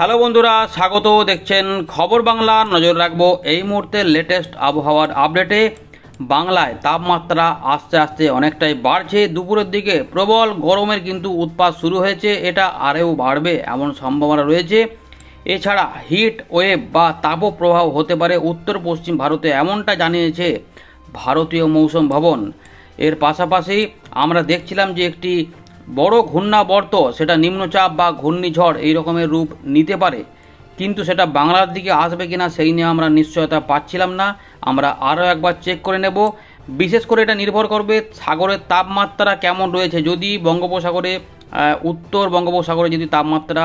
hello বন্ধুরা স্বাগত দেখছেন খবর বাংলা নজর রাখবো এই মুহূর্তে লেটেস্ট আবহাওয়ার আপডেটে বাংলায় তাপমাত্রা আস্তে আস্তে অনেকটাই বাড়ছে দুপুরের দিকে প্রবল গরমের কিন্তু উৎপাত শুরু হয়েছে এটা আরও বাড়বে এমন সম্ভাবনা রয়েছে এছাড়া হিট ওয়েভ বা তাপ প্রভাব হতে পারে উত্তর পশ্চিম ভারতে এমনটা জানিয়েছে ভারতীয় মৌসুম ভবন এর পাশাপাশি আমরা দেখছিলাম যে একটি বড় ঘূর্ণাবর্ত সেটা নিম্নচাপ বা ঘূর্ণিঝড় এই রকমের রূপ নিতে পারে কিন্তু সেটা বাংলার দিকে আসবে কিনা সেই নিয়ে আমরা নিশ্চয়তা পাচ্ছিলাম না আমরা আরও একবার চেক করে নেব বিশেষ করে এটা নির্ভর করবে সাগরের তাপমাত্রা কেমন রয়েছে যদি বঙ্গোপসাগরে উত্তর বঙ্গোপসাগরে যদি তাপমাত্রা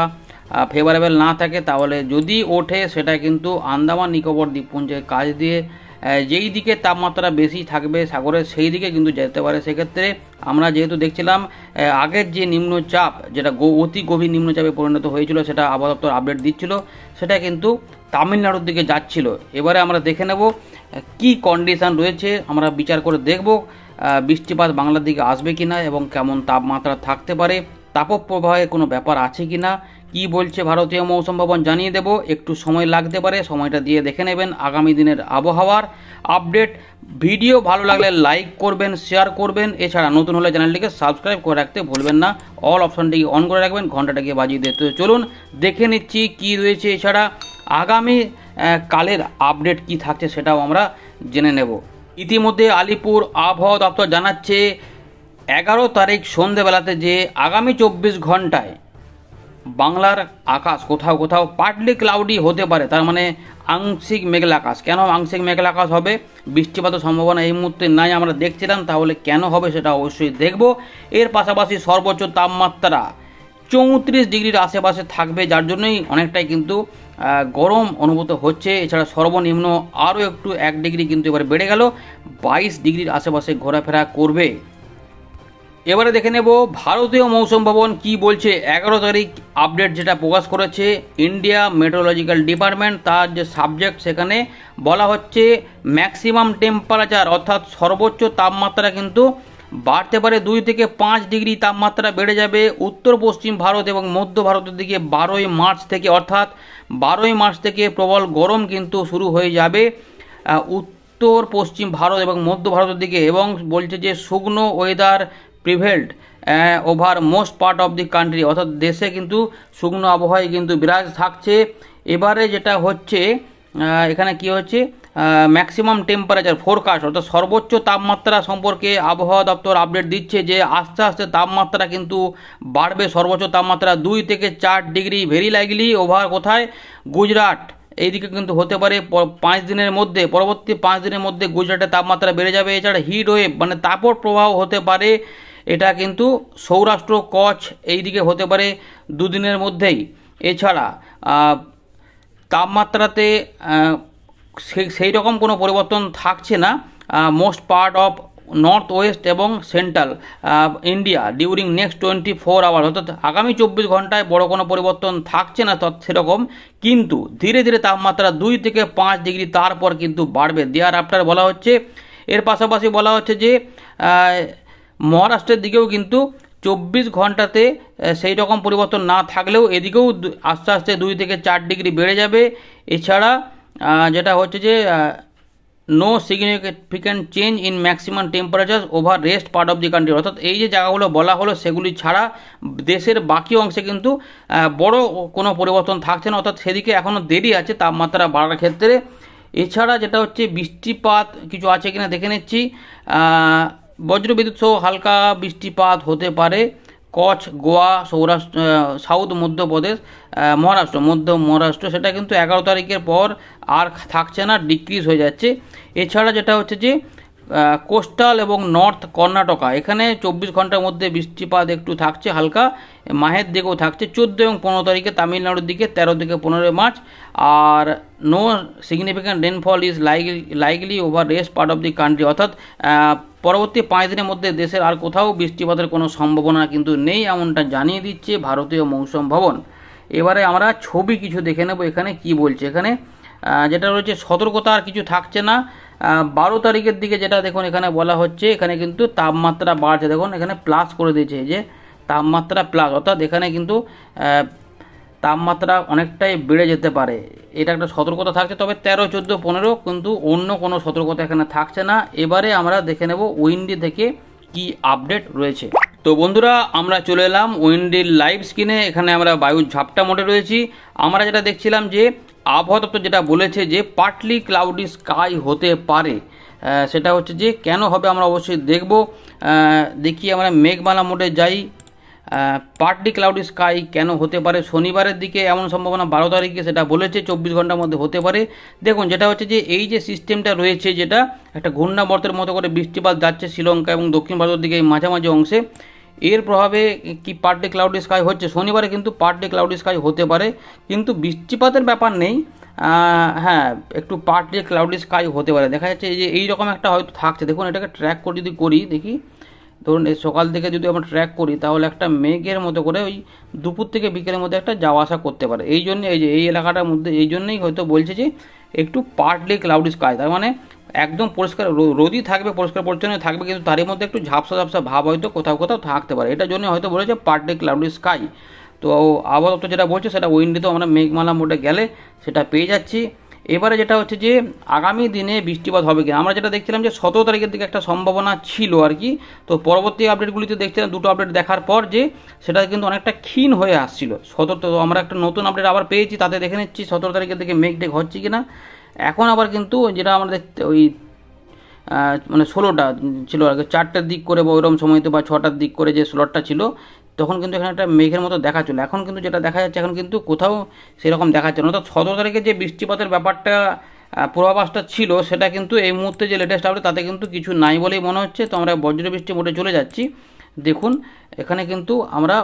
ফেভারেবল না থাকে তাহলে যদি ওঠে সেটা কিন্তু আন্দামান নিকোবর দ্বীপপুঞ্জের কাজ দিয়ে যেই দিকে তাপমাত্রা বেশি থাকবে সাগরের সেই দিকে কিন্তু যেতে পারে সেক্ষেত্রে আমরা যেহেতু দেখছিলাম আগের যে নিম্নচাপ যেটা অতি গভীর নিম্নচাপে পরিণত হয়েছিল সেটা আবহাওয়া দপ্তর আপডেট দিচ্ছিল সেটা কিন্তু তামিলনাড়ুর দিকে যাচ্ছিল এবারে আমরা দেখে নেব কি কন্ডিশান রয়েছে আমরা বিচার করে দেখব বৃষ্টিপাত বাংলার দিকে আসবে কি না এবং কেমন তাপমাত্রা থাকতে পারে তাপপ্রবাহে কোনো ব্যাপার আছে কি না কি বলছে ভারতীয় মৌসুম ভবন জানিয়ে দেব একটু সময় লাগতে পারে সময়টা দিয়ে দেখে নেবেন আগামী দিনের আবহাওয়ার আপডেট ভিডিও ভালো লাগলে লাইক করবেন শেয়ার করবেন এছাড়া নতুন হলে চ্যানেলটিকে সাবস্ক্রাইব করে রাখতে ভুলবেন না অল অপশনটিকে অন করে রাখবেন ঘন্টাটাকে বাজিয়ে দিতে চলুন দেখে নিচ্ছি কি রয়েছে এছাড়া আগামী কালের আপডেট কি থাকছে সেটাও আমরা জেনে নেব ইতিমধ্যে আলিপুর আবহাওয়া দপ্তর জানাচ্ছে এগারো তারিখ সন্ধেবেলাতে যে আগামী চব্বিশ ঘন্টায় বাংলার আকাশ কোথাও কোথাও পার্টলি ক্লাউডি হতে পারে তার মানে আংশিক মেঘলা আকাশ কেন আংশিক মেঘলা আকাশ হবে বৃষ্টিপাতের সম্ভাবনা এই মুহূর্তে নাই আমরা দেখছিলাম তাহলে কেন হবে সেটা অবশ্যই দেখব এর পাশাপাশি সর্বোচ্চ তাপমাত্রা চৌত্রিশ ডিগ্রির আশেপাশে থাকবে যার জন্যই অনেকটাই কিন্তু গরম অনুভূত হচ্ছে এছাড়া সর্বনিম্ন আরও একটু এক ডিগ্রি কিন্তু এবার বেড়ে গেল বাইশ ডিগ্রির আশেপাশে ঘোরাফেরা করবে এবারে দেখে নেব ভারতীয় মৌসুম ভবন কি বলছে এগারো তারিখ আপডেট যেটা প্রকাশ করেছে ইন্ডিয়া মেট্রোলজিক্যাল ডিপার্টমেন্ট তার যে সাবজেক্ট সেখানে বলা হচ্ছে ম্যাক্সিমাম টেম্পারেচার অর্থাৎ সর্বোচ্চ তাপমাত্রা কিন্তু বাড়তে পারে দুই থেকে পাঁচ ডিগ্রি তাপমাত্রা বেড়ে যাবে উত্তর পশ্চিম ভারত এবং মধ্য ভারতের দিকে বারোই মার্চ থেকে অর্থাৎ বারোই মার্চ থেকে প্রবল গরম কিন্তু শুরু হয়ে যাবে উত্তর পশ্চিম ভারত এবং মধ্য ভারতের দিকে এবং বলছে যে শুকনো weather prevailed over most part of the country অর্থাৎ দেশে কিন্তু শুকনো আবহাওয়ায় কিন্তু বিরাজ থাকছে এবারে যেটা হচ্ছে এখানে কি হচ্ছে ম্যাক্সিমাম টেম্পারেচার ফোরকাস্ট অর্থাৎ সর্বোচ্চ তাপমাত্রা সম্পর্কে আবহাওয়া দপ্তর আপডেট দিচ্ছে যে আস্তে আস্তে তাপমাত্রা কিন্তু বাড়বে সর্বোচ্চ তাপমাত্রা দুই থেকে চার ডিগ্রি ভেরি লাগলি ওভার কোথায় গুজরাট এইদিকে কিন্তু হতে পারে পাঁচ দিনের মধ্যে পরবর্তী পাঁচ দিনের মধ্যে গুজরাটের তাপমাত্রা বেড়ে যাবে এছাড়া হিট ওয়েভ মানে তাপর প্রবাহ হতে পারে এটা কিন্তু সৌরাষ্ট্র কচ্ছ এই দিকে হতে পারে দুদিনের মধ্যেই এছাড়া তাপমাত্রাতে সেই রকম কোনো পরিবর্তন থাকছে না most part of north west এবং central India during next twenty four hour অর্থাৎ আগামী চব্বিশ ঘন্টায় বড় কোনো পরিবর্তন থাকছে না সেরকম কিন্তু ধীরে ধীরে তাপমাত্রা দুই থেকে পাঁচ ডিগ্রি তারপর কিন্তু বাড়বে দেয়ার আফটার বলা হচ্ছে এর পাশাপাশি বলা হচ্ছে যে মহারাষ্ট্রের দিকেও কিন্তু চব্বিশ ঘন্টাতে সেই রকম পরিবর্তন না থাকলেও এদিকেও আস্তে আস্তে দুই থেকে চার ডিগ্রি বেড়ে যাবে এছাড়া যেটা হচ্ছে যে no significant change in maximum temperature over rest part of the country অর্থাৎ এই যে জায়গাগুলো বলা হলো সেগুলি ছাড়া দেশের বাকি অংশে কিন্তু বড় কোনো পরিবর্তন থাকছে না অর্থাৎ সেদিকে এখনও দেরি আছে তাপমাত্রা বাড়ার ক্ষেত্রে এছাড়া যেটা হচ্ছে বৃষ্টিপাত কিছু আছে কিনা দেখে নিচ্ছি বিদ্যুৎ সহ হালকা বৃষ্টিপাত হতে পারে কচ্ছ গোয়া সৌরাষ্ট্র সাউথ মধ্যপ্রদেশ মহারাষ্ট্র মধ্য মহারাষ্ট্র সেটা কিন্তু এগারো তারিখের পর আর থাকছে না ডিক্রিজ হয়ে যাচ্ছে এছাড়া যেটা হচ্ছে যে কোস্টাল এবং নর্থ কর্ণাটকা এখানে চব্বিশ ঘন্টার মধ্যে বৃষ্টিপাত একটু থাকছে হালকা মাহের দিকেও থাকছে চোদ্দ এবং পনেরো তারিখে তামিলনাড়ুর দিকে তেরো থেকে পনেরোই মার্চ আর no significant rainfall is likely over rest part of the country অর্থাৎ পরবর্তী পাঁচ দিনের মধ্যে দেশের আর কোথাও বৃষ্টিপাতের কোনো সম্ভাবনা কিন্তু নেই এমনটা জানিয়ে দিচ্ছে ভারতীয় মৌসুম ভবন এবারে আমরা ছবি কিছু দেখে নেব এখানে কি বলছে এখানে যেটা রয়েছে সতর্কতা আর কিছু থাকছে না বারো তারিখের দিকে যেটা দেখুন এখানে বলা হচ্ছে এখানে কিন্তু তাপমাত্রা বাড়ছে দেখুন এখানে প্লাস করে দিয়েছে যে তাপমাত্রা প্লাস অর্থাৎ এখানে কিন্তু তাপমাত্রা অনেকটাই বেড়ে যেতে পারে এটা একটা সতর্কতা থাকছে তবে তেরো চোদ্দো পনেরো কিন্তু অন্য কোনো সতর্কতা এখানে থাকছে না এবারে আমরা দেখে নেব উইন্ডি থেকে কি আপডেট রয়েছে তো বন্ধুরা আমরা চলে এলাম উইন্ডির লাইভ স্ক্রিনে এখানে আমরা বায়ুর ঝাপটা মোটে রয়েছি আমরা যেটা দেখছিলাম যে আবহাওয়া দপ্তর যেটা বলেছে যে পার্টলি ক্লাউডি স্কাই হতে পারে সেটা হচ্ছে যে কেন হবে আমরা অবশ্যই দেখব দেখি আমরা মেঘমালা মোডে যাই পার্টলি ক্লাউডি স্কাই কেন হতে পারে শনিবারের দিকে এমন সম্ভাবনা বারো তারিখে সেটা বলেছে চব্বিশ ঘন্টার মধ্যে হতে পারে দেখুন যেটা হচ্ছে যে এই যে সিস্টেমটা রয়েছে যেটা একটা ঘূর্ণাবর্তের মতো করে বৃষ্টিপাত যাচ্ছে শ্রীলঙ্কা এবং দক্ষিণ ভারতের দিকে মাঝামাঝি অংশে এর প্রভাবে কি পার ডে ক্লাউড স্কাই হচ্ছে শনিবারে কিন্তু পার ডে ক্লাউড স্কাই হতে পারে কিন্তু বৃষ্টিপাতের ব্যাপার নেই হ্যাঁ একটু পার ডে ক্লাউড স্কাই হতে পারে দেখা যাচ্ছে যে এইরকম একটা হয়তো থাকছে দেখুন এটাকে ট্র্যাক করে যদি করি দেখি ধরুন সকাল থেকে যদি আমরা ট্র্যাক করি তাহলে একটা মেঘের মতো করে ওই দুপুর থেকে বিকেলের মধ্যে একটা যাওয়া আসা করতে পারে এই জন্য এই যে এই এলাকাটার মধ্যে এই জন্যেই হয়তো বলছে যে একটু পার্টলি ক্লাউড স্কাই তার মানে একদম পরিষ্কার রোদই থাকবে পরিষ্কার পরিচ্ছন্ন থাকবে কিন্তু তারই মধ্যে একটু ঝাপসা ঝাপসা ভাব হয়তো কোথাও কোথাও থাকতে পারে এটার জন্য হয়তো বলেছে পার ডে ক্লাউডি স্কাই তো আবহাওয়া যেটা বলছে সেটা উইন্ডিতে আমরা মেঘমালা মোটে গেলে সেটা পেয়ে যাচ্ছি এবারে যেটা হচ্ছে যে আগামী দিনে বৃষ্টিপাত হবে কিনা আমরা যেটা দেখছিলাম যে সতেরো তারিখের দিকে একটা সম্ভাবনা ছিল আর কি তো পরবর্তী আপডেটগুলিতে দেখছিলাম দুটো আপডেট দেখার পর যে সেটা কিন্তু অনেকটা ক্ষীণ হয়ে আসছিল সতেরো তো আমরা একটা নতুন আপডেট আবার পেয়েছি তাতে দেখে নিচ্ছি সতেরো তারিখের দিকে মেঘ ডেক হচ্ছে কিনা এখন আবার কিন্তু যেটা আমাদের ওই মানে ষোলোটা ছিল আর কি চারটার দিক করে বা ওইরকম সময়তে বা ছটার দিক করে যে স্লটটা ছিল তখন কিন্তু এখানে একটা মেঘের মতো দেখা চলে এখন কিন্তু যেটা দেখা যাচ্ছে এখন কিন্তু কোথাও সেরকম দেখা যাচ্ছে না অর্থাৎ সতেরো তারিখে যে বৃষ্টিপাতের ব্যাপারটা পূর্বাভাসটা ছিল সেটা কিন্তু এই মুহূর্তে যে লেটেস্ট আপডেট তাতে কিন্তু কিছু নাই বলেই মনে হচ্ছে তো আমরা বজ্র বৃষ্টি মোটে চলে যাচ্ছি দেখুন এখানে কিন্তু আমরা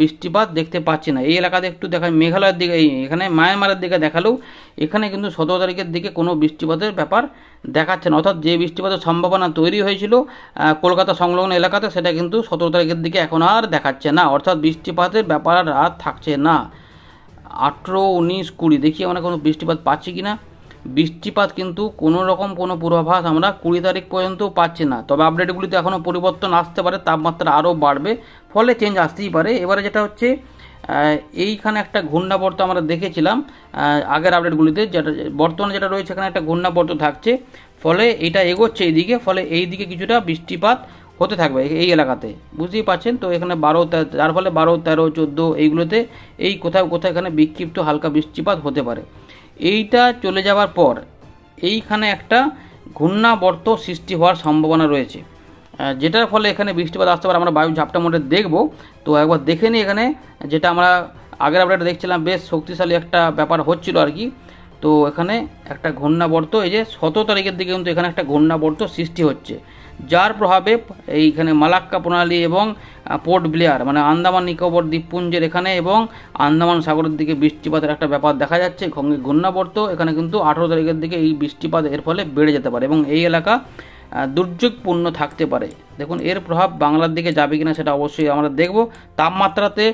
বৃষ্টিপাত দেখতে পাচ্ছি না এই এলাকাতে একটু দেখা মেঘালয়ের দিকে এখানে মায়ানমারের দিকে দেখালেও এখানে কিন্তু সতেরো তারিখের দিকে কোনো বৃষ্টিপাতের ব্যাপার দেখাচ্ছে না অর্থাৎ যে বৃষ্টিপাতের সম্ভাবনা তৈরি হয়েছিল কলকাতা সংলগ্ন এলাকাতে সেটা কিন্তু সতেরো তারিখের দিকে এখন আর দেখাচ্ছে না অর্থাৎ বৃষ্টিপাতের ব্যাপার আর থাকছে না আঠেরো উনিশ কুড়ি দেখি আমরা কোনো বৃষ্টিপাত পাচ্ছি কি না বৃষ্টিপাত কিন্তু কোনো রকম কোনো পূর্বাভাস আমরা কুড়ি তারিখ পর্যন্ত পাচ্ছি না তবে আপডেটগুলিতে এখনও পরিবর্তন আসতে পারে তাপমাত্রা আরও বাড়বে ফলে চেঞ্জ আসতেই পারে এবারে যেটা হচ্ছে এইখানে একটা ঘূর্ণাবর্ত আমরা দেখেছিলাম আগের আপডেটগুলিতে যেটা বর্তমানে যেটা রয়েছে এখানে একটা ঘূর্ণাবর্ত থাকছে ফলে এটা এগোচ্ছে এইদিকে ফলে এই দিকে কিছুটা বৃষ্টিপাত হতে থাকবে এই এলাকাতে বুঝতেই পারছেন তো এখানে বারো যার ফলে বারো তেরো চোদ্দো এইগুলোতে এই কোথাও কোথাও এখানে বিক্ষিপ্ত হালকা বৃষ্টিপাত হতে পারে এইটা চলে যাওয়ার পর এইখানে একটা ঘূর্ণাবর্ত সৃষ্টি হওয়ার সম্ভাবনা রয়েছে যেটার ফলে এখানে বৃষ্টিপাত আসতে পারে আমরা বায়ু ঝাপটা মোটে দেখব তো একবার দেখে নিই এখানে যেটা আমরা আগের আপডেট দেখছিলাম বেশ শক্তিশালী একটা ব্যাপার হচ্ছিল আর কি তো এখানে একটা ঘূর্ণাবর্ত এই যে সতেরো তারিখের দিকে কিন্তু এখানে একটা ঘূর্ণাবর্ত সৃষ্টি হচ্ছে যার প্রভাবে এইখানে মালাক্কা প্রণালী এবং পোর্ট ব্লেয়ার মানে আন্দামান নিকোবর দ্বীপপুঞ্জের এখানে এবং আন্দামান সাগরের দিকে বৃষ্টিপাতের একটা ব্যাপার দেখা যাচ্ছে সঙ্গে ঘূর্ণাবর্ত এখানে কিন্তু আঠেরো তারিখের দিকে এই বৃষ্টিপাত এর ফলে বেড়ে যেতে পারে এবং এই এলাকা দুর্যোগপূর্ণ থাকতে পারে দেখুন এর প্রভাব বাংলার দিকে যাবে কিনা সেটা অবশ্যই আমরা দেখব তাপমাত্রাতে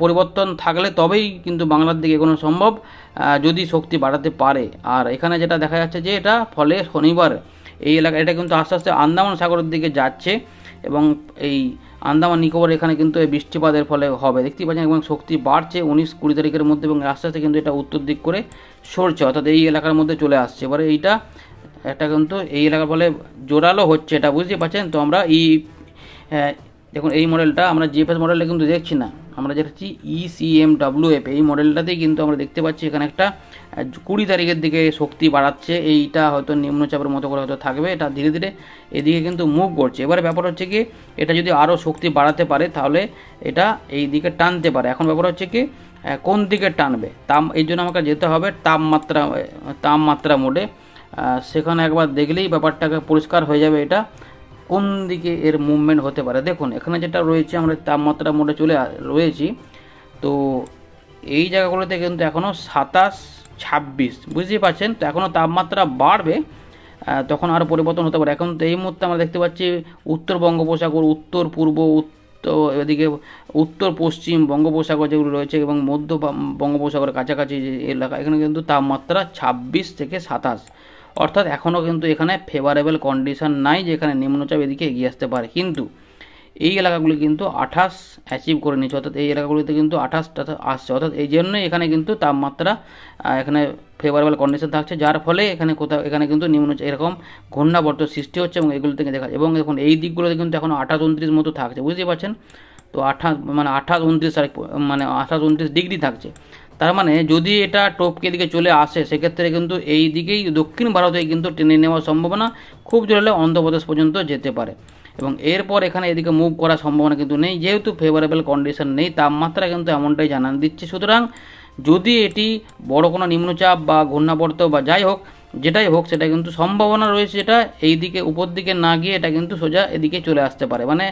পরিবর্তন থাকলে তবেই কিন্তু বাংলার দিকে এগোনো সম্ভব যদি শক্তি বাড়াতে পারে আর এখানে যেটা দেখা যাচ্ছে যে এটা ফলে শনিবার এই এলাকা এটা কিন্তু আস্তে আস্তে আন্দামান সাগরের দিকে যাচ্ছে এবং এই আন্দামান নিকোবর এখানে কিন্তু এই বৃষ্টিপাতের ফলে হবে দেখতে পাচ্ছেন এবং শক্তি বাড়ছে উনিশ কুড়ি তারিখের মধ্যে এবং আস্তে আস্তে কিন্তু এটা উত্তর দিক করে সরছে অর্থাৎ এই এলাকার মধ্যে চলে আসছে এবারে এইটা এটা কিন্তু এই এলাকার ফলে জোরালো হচ্ছে এটা বুঝতে পারছেন তো আমরা এই হ্যাঁ, দেখুন এই মডেলটা আমরা জিএফএস মডেলটা কিন্তু দেখছি না আমরা দেখছি ইসিএমডাব্লিউএফ e এই মডেলটাতেই কিন্তু আমরা দেখতে পাচ্ছি এখানে একটা কুড়ি তারিখের দিকে শক্তি বাড়াচ্ছে এইটা হয়তো নিম্নচাপের মতো করে হয়তো থাকবে এটা ধীরে ধীরে এদিকে কিন্তু মুভ করছে এবারে ব্যাপার হচ্ছে কি এটা যদি আরও শক্তি বাড়াতে পারে তাহলে এটা এই দিকে টানতে পারে এখন ব্যাপার হচ্ছে কি কোন দিকে টানবে তাম এই জন্য আমাকে যেতে হবে তাপমাত্রা তাপমাত্রা মোডে সেখানে একবার দেখলেই ব্যাপারটাকে পরিষ্কার হয়ে যাবে এটা কোন দিকে এর মুভমেন্ট হতে পারে দেখুন এখানে যেটা রয়েছে আমরা তাপমাত্রা মোডে চলে রয়েছি তো এই জায়গাগুলোতে কিন্তু এখনও সাতাশ ছাব্বিশ বুঝতেই পারছেন তো এখনও তাপমাত্রা বাড়বে তখন আরও পরিবর্তন হতে পারে এখন তো এই মুহূর্তে আমরা দেখতে পাচ্ছি উত্তর বঙ্গোপসাগর উত্তর পূর্ব উত্তর এদিকে উত্তর পশ্চিম বঙ্গোপসাগর যেগুলো রয়েছে এবং মধ্য বঙ্গোপসাগরের কাছাকাছি যে এলাকা এখানে কিন্তু তাপমাত্রা ছাব্বিশ থেকে সাতাশ অর্থাৎ এখনও কিন্তু এখানে ফেভারেবল কন্ডিশন নাই যে এখানে নিম্নচাপ এদিকে এগিয়ে আসতে পারে কিন্তু এই এলাকাগুলি কিন্তু আঠাশ অ্যাচিভ করে নিয়েছে অর্থাৎ এই এলাকাগুলিতে কিন্তু আঠাশটা আসছে অর্থাৎ এই জন্যই এখানে কিন্তু তাপমাত্রা এখানে ফেভারেবল কন্ডিশন থাকছে যার ফলে এখানে কোথাও এখানে কিন্তু নিম্ন এরকম ঘূর্ণাবর্ত সৃষ্টি হচ্ছে এবং এগুলো থেকে দেখা এবং এখন এই দিকগুলোতে কিন্তু এখন আঠাশ উনত্রিশ মতো থাকছে বুঝতে পারছেন তো আঠাশ মানে আঠাশ উনত্রিশ মানে আঠাশ উনত্রিশ ডিগ্রি থাকছে তার মানে যদি এটা টপকে দিকে চলে আসে সেক্ষেত্রে কিন্তু এই দিকেই দক্ষিণ ভারতে কিন্তু টেনে নেওয়ার সম্ভাবনা খুব হলে অন্ধ্রপ্রদেশ পর্যন্ত যেতে পারে এবং এরপর এখানে এদিকে মুভ করার সম্ভাবনা কিন্তু নেই যেহেতু ফেভারেবল কন্ডিশন নেই তাপমাত্রা কিন্তু এমনটাই জানান দিচ্ছে সুতরাং যদি এটি বড় কোনো নিম্নচাপ বা ঘূর্ণাবর্ত বা যাই হোক যেটাই হোক সেটা কিন্তু সম্ভাবনা রয়েছে যেটা এই দিকে উপর দিকে না গিয়ে এটা কিন্তু সোজা এদিকে চলে আসতে পারে মানে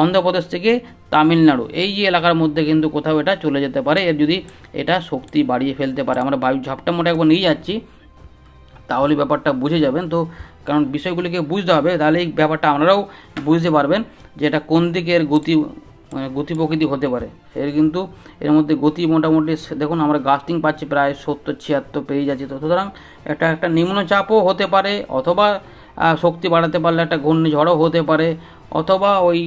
অন্ধ্রপ্রদেশ থেকে তামিলনাড়ু এই যে এলাকার মধ্যে কিন্তু কোথাও এটা চলে যেতে পারে এর যদি এটা শক্তি বাড়িয়ে ফেলতে পারে আমরা বায়ু ঝাপটা মোটা একবার নিয়ে যাচ্ছি তাহলে ব্যাপারটা বুঝে যাবেন তো কারণ বিষয়গুলিকে বুঝতে হবে তাহলে এই ব্যাপারটা আপনারাও বুঝতে পারবেন যে এটা কোন দিকের গতি মানে গতি প্রকৃতি হতে পারে এর কিন্তু এর মধ্যে গতি মোটামুটি দেখুন আমরা গাস্টিং পাচ্ছি প্রায় সত্তর ছিয়াত্তর পেয়ে যাচ্ছি তো সুতরাং একটা একটা নিম্নচাপও হতে পারে অথবা শক্তি বাড়াতে পারলে একটা ঘূর্ণিঝড়ও হতে পারে অথবা ওই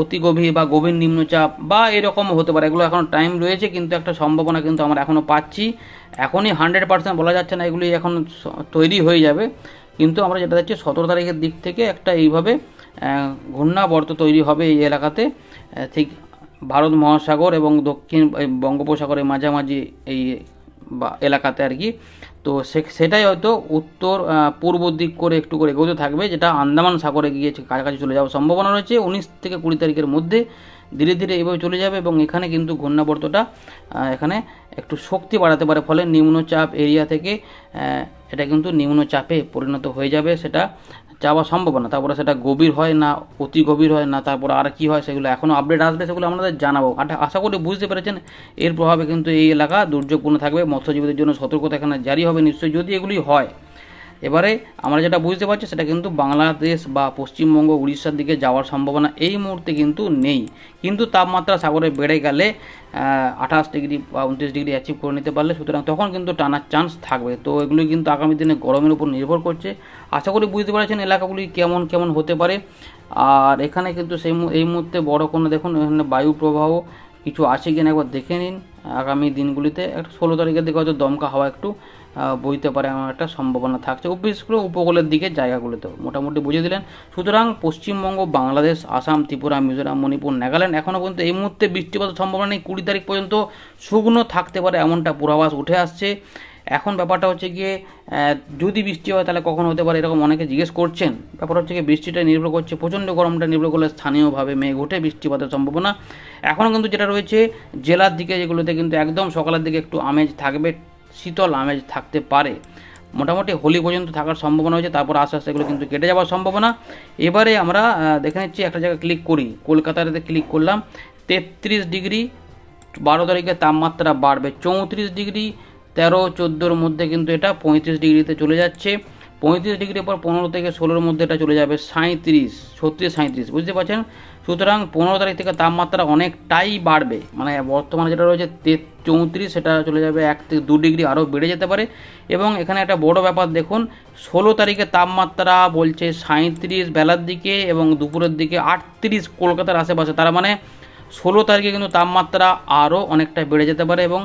অতি গভীর বা গভীর নিম্নচাপ বা এরকমও হতে পারে এগুলো এখন টাইম রয়েছে কিন্তু একটা সম্ভাবনা কিন্তু আমরা এখনও পাচ্ছি এখনই হান্ড্রেড পার্সেন্ট বলা যাচ্ছে না এগুলি এখন তৈরি হয়ে যাবে কিন্তু আমরা যেটা দেখছি সতেরো তারিখের দিক থেকে একটা এইভাবে ঘূর্ণাবর্ত তৈরি হবে এই এলাকাতে ঠিক ভারত মহাসাগর এবং দক্ষিণ বঙ্গোপসাগরের মাঝামাঝি এই এলাকাতে আর কি তো সেটাই হয়তো উত্তর পূর্ব দিক করে একটু করে এগোতে থাকবে যেটা আন্দামান সাগরে গিয়ে কাছাকাছি চলে যাওয়ার সম্ভাবনা রয়েছে উনিশ থেকে কুড়ি তারিখের মধ্যে ধীরে ধীরে এভাবে চলে যাবে এবং এখানে কিন্তু ঘূর্ণাবর্তটা এখানে একটু শক্তি বাড়াতে পারে ফলে নিম্নচাপ এরিয়া থেকে সেটা কিন্তু নিম্নচাপে পরিণত হয়ে যাবে সেটা যাওয়া সম্ভব না তারপরে সেটা গভীর হয় না অতি গভীর হয় না তারপরে আর কি হয় সেগুলো এখনও আপডেট আসবে সেগুলো আমাদের জানাবো আশা করি বুঝতে পেরেছেন এর প্রভাবে কিন্তু এই এলাকা দুর্যোগপূর্ণ থাকবে মৎস্যজীবীদের জন্য সতর্কতা এখানে জারি হবে নিশ্চয়ই যদি এগুলি হয় এবারে আমরা যেটা বুঝতে পারছি সেটা কিন্তু বাংলাদেশ বা পশ্চিমবঙ্গ উড়িষ্যার দিকে যাওয়ার সম্ভাবনা এই মুহূর্তে কিন্তু নেই কিন্তু তাপমাত্রা সাগরে বেড়ে গেলে আঠাশ ডিগ্রি বা উনত্রিশ ডিগ্রি অ্যাচিভ করে নিতে পারলে সুতরাং তখন কিন্তু টানার চান্স থাকবে তো এগুলি কিন্তু আগামী দিনে গরমের উপর নির্ভর করছে আশা করি বুঝতে পারছেন এলাকাগুলি কেমন কেমন হতে পারে আর এখানে কিন্তু সেই এই মুহূর্তে বড় কোনো দেখুন এখানে বায়ু প্রবাহ কিছু আছে কিনা একবার দেখে নিন আগামী দিনগুলিতে একটা ষোলো তারিখের দিকে হয়তো দমকা হাওয়া একটু বইতে পারে এমন একটা সম্ভাবনা থাকছে বিশেষ করে উপকূলের দিকে জায়গাগুলোতেও মোটামুটি বুঝে দিলেন সুতরাং পশ্চিমবঙ্গ বাংলাদেশ আসাম ত্রিপুরা মিজোরাম মণিপুর নাগাল্যান্ড এখনও পর্যন্ত এই মুহূর্তে বৃষ্টিপাতের সম্ভাবনা নেই কুড়ি তারিখ পর্যন্ত শুকনো থাকতে পারে এমনটা পূর্বাভাস উঠে আসছে এখন ব্যাপারটা হচ্ছে গিয়ে যদি বৃষ্টি হয় তাহলে কখন হতে পারে এরকম অনেকে জিজ্ঞেস করছেন ব্যাপার হচ্ছে গিয়ে বৃষ্টিটা নির্ভর করছে প্রচণ্ড গরমটা নির্ভর করলে স্থানীয়ভাবে মেঘ ওঠে বৃষ্টিপাতের সম্ভাবনা এখনও কিন্তু যেটা রয়েছে জেলার দিকে যেগুলোতে কিন্তু একদম সকালের দিকে একটু আমেজ থাকবে শীতল আমেজ থাকতে পারে মোটামুটি হোলি পর্যন্ত থাকার সম্ভাবনা হয়েছে তারপর আস্তে আস্তে এগুলো কিন্তু কেটে যাওয়ার সম্ভাবনা এবারে আমরা দেখে নিচ্ছি একটা জায়গায় ক্লিক করি কলকাতাতে ক্লিক করলাম তেত্রিশ ডিগ্রি বারো তারিখে তাপমাত্রা বাড়বে চৌত্রিশ ডিগ্রি তেরো চোদ্দোর মধ্যে কিন্তু এটা পঁয়ত্রিশ ডিগ্রিতে চলে যাচ্ছে পঁয়ত্রিশ ডিগ্রির পর পনেরো থেকে ষোলোর মধ্যে এটা চলে যাবে সাঁত্রিশ ছত্রিশ সাঁত্রিশ বুঝতে পারছেন সুতরাং পনেরো তারিখ থেকে তাপমাত্রা অনেকটাই বাড়বে মানে বর্তমানে যেটা রয়েছে চৌত্রিশ সেটা চলে যাবে এক থেকে দু ডিগ্রি আরও বেড়ে যেতে পারে এবং এখানে একটা বড় ব্যাপার দেখুন ষোলো তারিখে তাপমাত্রা বলছে সাঁত্রিশ বেলার দিকে এবং দুপুরের দিকে আটত্রিশ কলকাতার আশেপাশে তার মানে ষোলো তারিখে কিন্তু তাপমাত্রা আরও অনেকটা বেড়ে যেতে পারে এবং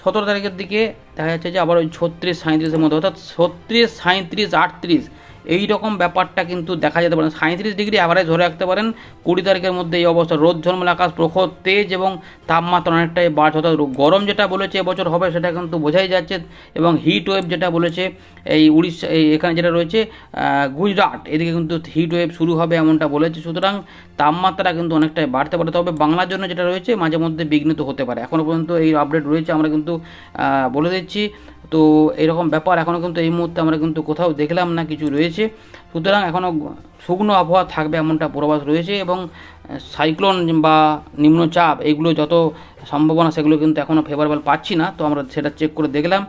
সতেরো তারিখের দিকে দেখা যাচ্ছে যে আবার ওই ছত্রিশ সাঁত্রিশের মধ্যে অর্থাৎ ছত্রিশ সাঁত্রিশ আটত্রিশ এই রকম ব্যাপারটা কিন্তু দেখা যেতে পারে সাঁত্রিশ ডিগ্রি অ্যাভারেজ ধরে রাখতে পারেন কুড়ি তারিখের মধ্যে এই অবস্থা রোদ ঝলমল আকাশ প্রখর তেজ এবং তাপমাত্রা অনেকটাই বাড়ছে অর্থাৎ গরম যেটা বলেছে এবছর হবে সেটা কিন্তু বোঝাই যাচ্ছে এবং হিট ওয়েভ যেটা বলেছে এই উড়িষ্যা এই এখানে যেটা রয়েছে গুজরাট এদিকে কিন্তু হিট ওয়েভ শুরু হবে এমনটা বলেছে সুতরাং তাপমাত্রা কিন্তু অনেকটাই বাড়তে পারে তবে বাংলার জন্য যেটা রয়েছে মাঝে মধ্যে বিঘ্নিত হতে পারে এখনও পর্যন্ত এই আপডেট রয়েছে আমরা কিন্তু বলে দিচ্ছি তো এরকম ব্যাপার এখনও কিন্তু এই মুহূর্তে আমরা কিন্তু কোথাও দেখলাম না কিছু রয়েছে সুতরাং এখনও শুকনো আবহাওয়া থাকবে এমনটা পূর্বাভাস রয়েছে এবং সাইক্লোন বা নিম্নচাপ এগুলো যত সম্ভাবনা সেগুলো কিন্তু এখনও ফেভারেবল পাচ্ছি না তো আমরা সেটা চেক করে দেখলাম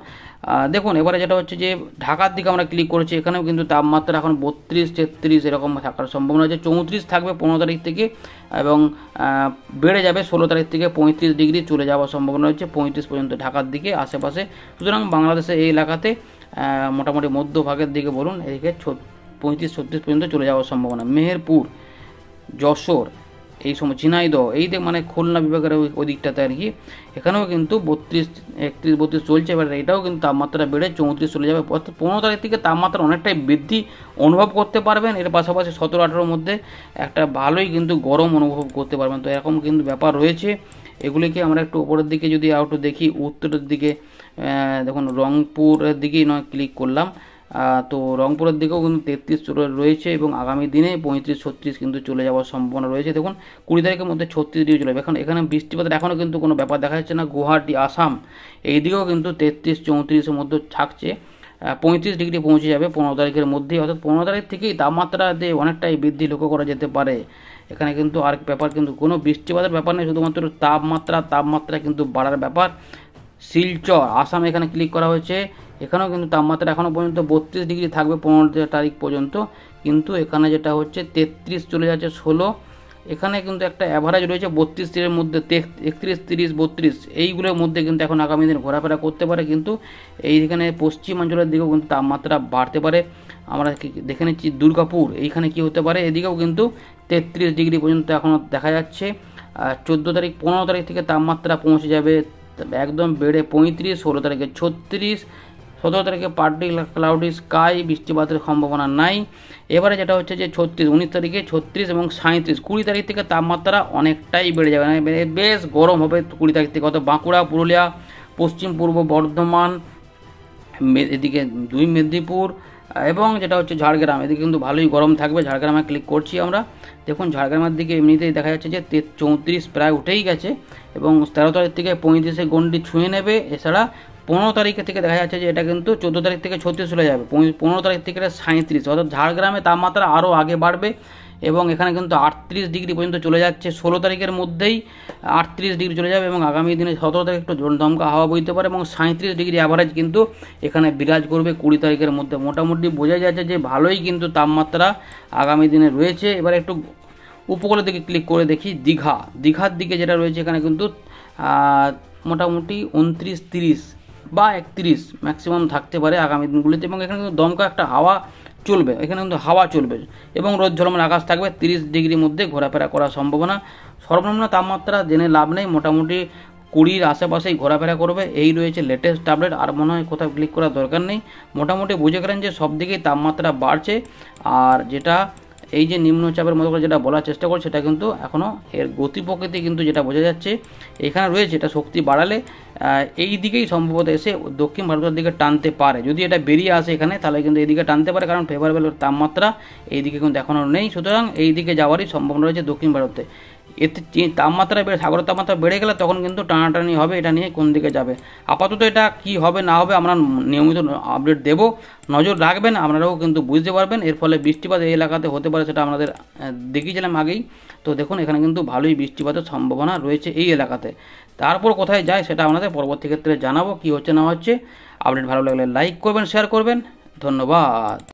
দেখুন এবারে যেটা হচ্ছে যে ঢাকার দিকে আমরা ক্লিক করেছি এখানেও কিন্তু তাপমাত্রা এখন বত্রিশ তেত্রিশ এরকম থাকার সম্ভাবনা আছে চৌত্রিশ থাকবে পনেরো তারিখ থেকে এবং বেড়ে যাবে ষোলো তারিখ থেকে পঁয়ত্রিশ ডিগ্রি চলে যাওয়ার সম্ভাবনা হচ্ছে পঁয়ত্রিশ পর্যন্ত ঢাকার দিকে আশেপাশে সুতরাং বাংলাদেশে এই এলাকাতে মোটামুটি মধ্যভাগের দিকে বলুন এদিকে পঁয়ত্রিশ ছত্রিশ পর্যন্ত চলে যাওয়ার সম্ভাবনা মেহেরপুর যশোর এই সময় ঝিনাইদহ এই মানে খুলনা বিভাগের ওই দিকটাতে আর কি এখানেও কিন্তু বত্রিশ একত্রিশ বত্রিশ চলছে এবার এটাও কিন্তু তাপমাত্রা বেড়ে চৌত্রিশ চলে যাবে অর্থাৎ পনেরো তারিখ থেকে তাপমাত্রা অনেকটাই বৃদ্ধি অনুভব করতে পারবেন এর পাশাপাশি সতেরো আঠেরোর মধ্যে একটা ভালোই কিন্তু গরম অনুভব করতে পারবেন তো এরকম কিন্তু ব্যাপার রয়েছে এগুলিকে আমরা একটু ওপরের দিকে যদি আউটু দেখি উত্তরের দিকে দেখুন রংপুরের দিকেই নয় ক্লিক করলাম তো রংপুরের দিকেও কিন্তু তেত্রিশ রয়েছে এবং আগামী দিনে পঁয়ত্রিশ ছত্রিশ কিন্তু চলে যাওয়ার সম্ভাবনা রয়েছে দেখুন কুড়ি তারিখের মধ্যে ছত্রিশ ডিগ্রি চলে এখন এখানে বৃষ্টিপাতের এখনও কিন্তু কোনো ব্যাপার দেখা যাচ্ছে না গুয়াহাটি আসাম এই দিকেও কিন্তু তেত্রিশ চৌত্রিশের মধ্যে থাকছে পঁয়ত্রিশ ডিগ্রি পৌঁছে যাবে পনেরো তারিখের মধ্যেই অর্থাৎ পনেরো তারিখ থেকেই তাপমাত্রা দিয়ে অনেকটাই বৃদ্ধি লক্ষ্য করা যেতে পারে এখানে কিন্তু আর ব্যাপার কিন্তু কোনো বৃষ্টিপাতের ব্যাপার নেই শুধুমাত্র তাপমাত্রা তাপমাত্রা কিন্তু বাড়ার ব্যাপার শিলচর আসাম এখানে ক্লিক করা হয়েছে এখানেও কিন্তু তাপমাত্রা এখনও পর্যন্ত বত্রিশ ডিগ্রি থাকবে পনেরো তারিখ পর্যন্ত কিন্তু এখানে যেটা হচ্ছে তেত্রিশ চলে যাচ্ছে ষোলো এখানে কিন্তু একটা অ্যাভারেজ রয়েছে বত্রিশ তিরের মধ্যে একত্রিশ তিরিশ বত্রিশ এইগুলোর মধ্যে কিন্তু এখন আগামী দিন ঘোরাফেরা করতে পারে কিন্তু এইখানে পশ্চিমাঞ্চলের দিকেও কিন্তু তাপমাত্রা বাড়তে পারে আমরা দেখে নিচ্ছি দুর্গাপুর এইখানে কি হতে পারে এদিকেও কিন্তু তেত্রিশ ডিগ্রি পর্যন্ত এখনও দেখা যাচ্ছে চোদ্দো তারিখ পনেরো তারিখ থেকে তাপমাত্রা পৌঁছে যাবে তবে একদম বেড়ে পঁয়ত্রিশ ষোলো তারিখে ছত্রিশ সতেরো তারিখে পার্টি ক্লাউডি স্কাই বৃষ্টিপাতের সম্ভাবনা নাই এবারে যেটা হচ্ছে যে ছত্রিশ উনিশ তারিখে ছত্রিশ এবং সাঁত্রিশ কুড়ি তারিখ থেকে তাপমাত্রা অনেকটাই বেড়ে যাবে মানে বেশ গরম হবে কুড়ি তারিখ থেকে অত বাঁকুড়া পুরুলিয়া পশ্চিম পূর্ব বর্ধমান এদিকে দুই মেদিনীপুর এবং যেটা হচ্ছে ঝাড়গ্রাম এদিকে কিন্তু ভালোই গরম থাকবে ঝাড়গ্রামে ক্লিক করছি আমরা দেখুন ঝাড়গ্রামের দিকে এমনিতেই দেখা যাচ্ছে যে চৌত্রিশ প্রায় উঠেই গেছে এবং তেরো তারিখ থেকে পঁয়ত্রিশে গন্ডি ছুঁয়ে নেবে এছাড়া পনেরো তারিখের থেকে দেখা যাচ্ছে যে এটা কিন্তু চোদ্দো তারিখ থেকে ছত্রিশ চলে যাবে পনেরো তারিখ থেকে এটা সাঁত্রিশ অর্থাৎ ঝাড়গ্রামে তাপমাত্রা আরও আগে বাড়বে এবং এখানে কিন্তু আটত্রিশ ডিগ্রি পর্যন্ত চলে যাচ্ছে ষোলো তারিখের মধ্যেই আটত্রিশ ডিগ্রি চলে যাবে এবং আগামী দিনে সতেরো তারিখ একটু দমকা হাওয়া বইতে পারে এবং সাঁত্রিশ ডিগ্রি অ্যাভারেজ কিন্তু এখানে বিরাজ করবে কুড়ি তারিখের মধ্যে মোটামুটি বোঝা যাচ্ছে যে ভালোই কিন্তু তাপমাত্রা আগামী দিনে রয়েছে এবার একটু উপকূলের দিকে ক্লিক করে দেখি দীঘা দীঘার দিকে যেটা রয়েছে এখানে কিন্তু মোটামুটি উনত্রিশ তিরিশ বা একত্রিশ ম্যাক্সিমাম থাকতে পারে আগামী দিনগুলিতে এবং এখানে কিন্তু দমকা একটা হাওয়া চলবে এখানে কিন্তু হাওয়া চলবে এবং রোদ ঝলমল আকাশ থাকবে তিরিশ ডিগ্রির মধ্যে ঘোরাফেরা সম্ভব সম্ভাবনা সর্বনিম্ন তাপমাত্রা জেনে লাভ নেই মোটামুটি কুড়ির আশেপাশেই ঘোরাফেরা করবে এই রয়েছে লেটেস্ট আপডেট আর মনে হয় কোথাও ক্লিক করার দরকার নেই মোটামুটি বুঝে গেলেন যে সব দিকেই তাপমাত্রা বাড়ছে আর যেটা এই যে নিম্নচাপের মতো করে যেটা বলার চেষ্টা করছে সেটা কিন্তু এখনও এর গতি প্রকৃতি কিন্তু যেটা বোঝা যাচ্ছে এখানে রয়েছে এটা শক্তি বাড়ালে এই দিকেই সম্ভবত এসে দক্ষিণ ভারতের দিকে টানতে পারে যদি এটা বেরিয়ে আসে এখানে তাহলে কিন্তু এইদিকে টানতে পারে কারণ ফেভারেবল তাপমাত্রা এইদিকে কিন্তু এখনও নেই সুতরাং এই দিকে যাওয়ারই সম্ভাবনা রয়েছে দক্ষিণ ভারতে এতে তাপমাত্রা বেড়ে সাগরের তাপমাত্রা বেড়ে গেলে তখন কিন্তু টানাটানি হবে এটা নিয়ে কোন দিকে যাবে আপাতত এটা কি হবে না হবে আমরা নিয়মিত আপডেট দেব নজর রাখবেন আপনারাও কিন্তু বুঝতে পারবেন এর ফলে বৃষ্টিপাত এই এলাকাতে হতে পারে সেটা আমাদের দেখিয়েছিলাম আগেই তো দেখুন এখানে কিন্তু ভালোই বৃষ্টিপাতের সম্ভাবনা রয়েছে এই এলাকাতে তারপর কোথায় যায় সেটা আমাদের পরবর্তী ক্ষেত্রে জানাবো কি হচ্ছে না হচ্ছে আপডেট ভালো লাগলে লাইক করবেন শেয়ার করবেন ধন্যবাদ